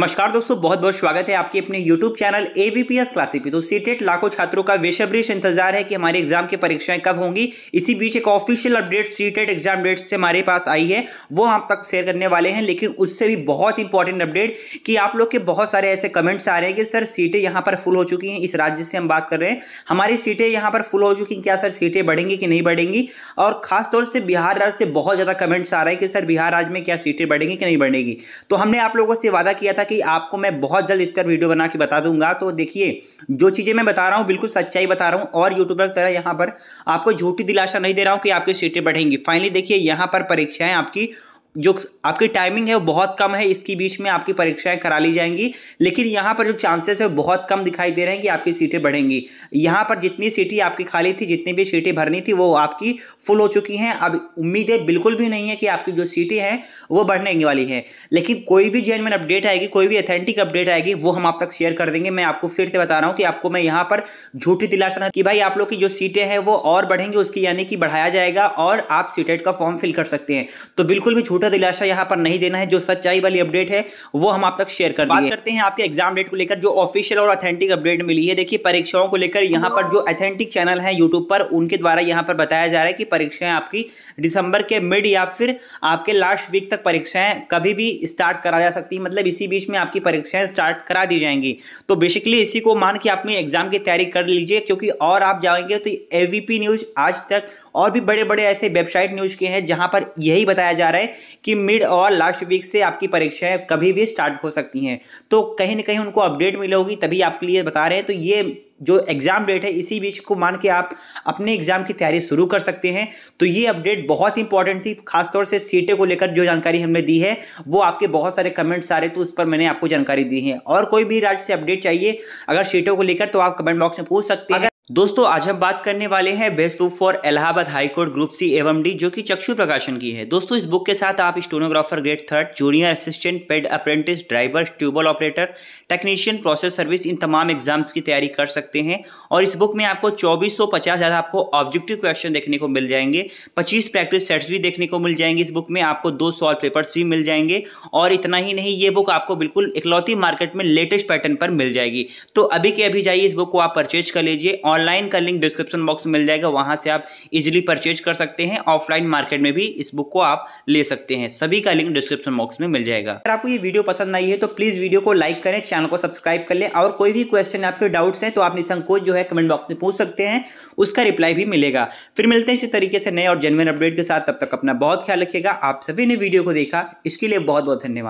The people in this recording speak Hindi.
नमस्कार दोस्तों बहुत बहुत स्वागत है आपके अपने YouTube channel A V P S classic तो सीटेट लाखों छात्रों का बेशबरीश इंतजार है कि हमारे एग्जाम की परीक्षाएं कब होंगी इसी बीच एक official update CTET exam date से हमारे पास आई है वो हम तक शेयर करने वाले हैं लेकिन उससे भी बहुत इंपॉर्टेंट अपडेट कि आप लोग के बहुत सारे ऐसे कमेंट्स आ रहे हैं कि सर सीटें यहाँ पर फुल हो चुकी हैं इस राज्य से हम बात कर रहे हैं हमारी सीटें यहाँ पर फुल हो चुकी हैं क्या सर सीटें बढ़ेंगी कि नहीं बढ़ेंगी और खासतौर से बिहार राज्य से बहुत ज़्यादा कमेंट्स आ रहे हैं कि सर बिहार राज्य में क्या सीटें बढ़ेंगी कि नहीं बढ़ेंगी तो हमने आप लोगों से वादा किया था कि आपको मैं बहुत जल्द इस पर वीडियो बना के बता दूंगा तो देखिए जो चीज़ें मैं बता रहा हूँ बिल्कुल सच्चाई बता रहा हूँ और यूट्यूबर की तरह यहाँ पर आपको झूठी दिलासा नहीं दे रहा हूँ कि आपकी सीटें बढ़ेंगी फाइनली देखिए यहाँ पर परीक्षाएं आपकी जो आपकी टाइमिंग है वो बहुत कम है इसके बीच में आपकी परीक्षाएं करा ली जाएंगी लेकिन यहाँ पर जो चांसेस है बहुत कम दिखाई दे रहे हैं कि आपकी सीटें बढ़ेंगी यहाँ पर जितनी सीटें आपकी खाली थी जितनी भी सीटें भरनी थी वो आपकी फुल हो चुकी हैं अब उम्मीदें बिल्कुल भी नहीं है कि आपकी जो सीटें हैं वो बढ़ने वाली हैं लेकिन कोई भी जेनवन अपडेट आएगी कोई भी अथेंटिक अपडेट आएगी वो हम आप तक शेयर कर देंगे मैं आपको फिर से बता रहा हूँ कि आपको मैं यहाँ पर झूठी दिलासा कि भाई आप लोग की जो सीटें हैं वो और बढ़ेंगी उसकी यानी कि बढ़ाया जाएगा और आप सीटेट e का फॉर्म फिल कर सकते हैं तो बिल्कुल भी झूठा दिलासा यहाँ पर नहीं देना है जो सच्चाई वाली अपडेट है वो हम आप तक शेयर कर बात करते हैं आपके एग्जाम डेट को लेकर जो ऑफिशियल और ऑथेंटिक अपडेट मिली है देखिए परीक्षाओं को लेकर यहाँ पर जो ऑथेंटिक चैनल है यूट्यूब पर उनके द्वारा यहाँ पर बताया जा रहा है कि परीक्षाएं आपकी दिसंबर के मिड या फिर आपके लास्ट वीक तक परीक्षाएं कभी भी स्टार्ट करा जा सकती है मतलब इसी बीच में आपकी परीक्षाएं स्टार्ट करा दी जाएंगी तो बेसिकली इसी को मान के आपने एग्जाम की तैयारी कर लीजिए क्योंकि और आप जाएंगे तो ए न्यूज आज तक और भी बड़े बड़े ऐसे वेबसाइट न्यूज के हैं जहां पर यही बताया जा रहा है कि मिड और लास्ट वीक से आपकी परीक्षाएं कभी भी स्टार्ट हो सकती हैं तो कहीं ना कहीं उनको अपडेट मिले होगी तभी आपके लिए बता रहे हैं तो ये जो एग्ज़ाम डेट है इसी बीच को मान के आप अपने एग्ज़ाम की तैयारी शुरू कर सकते हैं तो ये अपडेट बहुत इंपॉर्टेंट थी खासतौर से सीटें को लेकर जो जानकारी हमने दी है वो आपके बहुत सारे कमेंट्स आ रहे तो उस पर मैंने आपको जानकारी दी है और कोई भी राज्य से अपडेट चाहिए अगर सीटों को लेकर तो आप कमेंट बॉक्स में पूछ सकते हैं दोस्तों आज हम बात करने वाले हैं best book for Allahabad high court group C एवं डी जो कि चक्षु प्रकाशन की है दोस्तों इस बुक के साथ आप stenographer grade third junior assistant paid apprentice driver tubewell operator technician process service इन तमाम एग्जाम्स की तैयारी कर सकते हैं और इस बुक में आपको चौबीस सौ पचास ज़्यादा आपको ऑब्जेक्टिव क्वेश्चन देखने को मिल जाएंगे पच्चीस प्रैक्टिस सेट्स भी देखने को मिल जाएंगे इस बुक में आपको दो सॉल्व पेपर्स भी मिल जाएंगे और इतना ही नहीं ये बुक आपको बिल्कुल इकलौती मार्केट में लेटेस्ट पैटर्न पर मिल जाएगी तो अभी के अभी जाइए इस बुक को आप परचेज कर लीजिए ऑनलाइन का लिंक डिस्क्रिप्शन बॉक्स में मिल जाएगा वहाँ से आप इजिली परचेज कर सकते हैं ऑफलाइन मार्केट में भी इस बुक को आप ले सकते हैं सभी का लिंक डिस्क्रिप्शन बॉक्स में मिल जाएगा अगर आपको ये वीडियो पसंद आई है तो प्लीज़ वीडियो को लाइक करें चैनल को सब्सक्राइब कर लें और कोई भी क्वेश्चन आपसे डाउट्स हैं तो आप निसंकोच जो है कमेंट बॉक्स में पूछ सकते हैं उसका रिप्लाई भी मिलेगा फिर मिलते हैं इसी तरीके से नए और जेनवन अपडेट के साथ तब तक अपना बहुत ख्याल रखिएगा आप सभी ने वीडियो को देखा इसके लिए बहुत बहुत धन्यवाद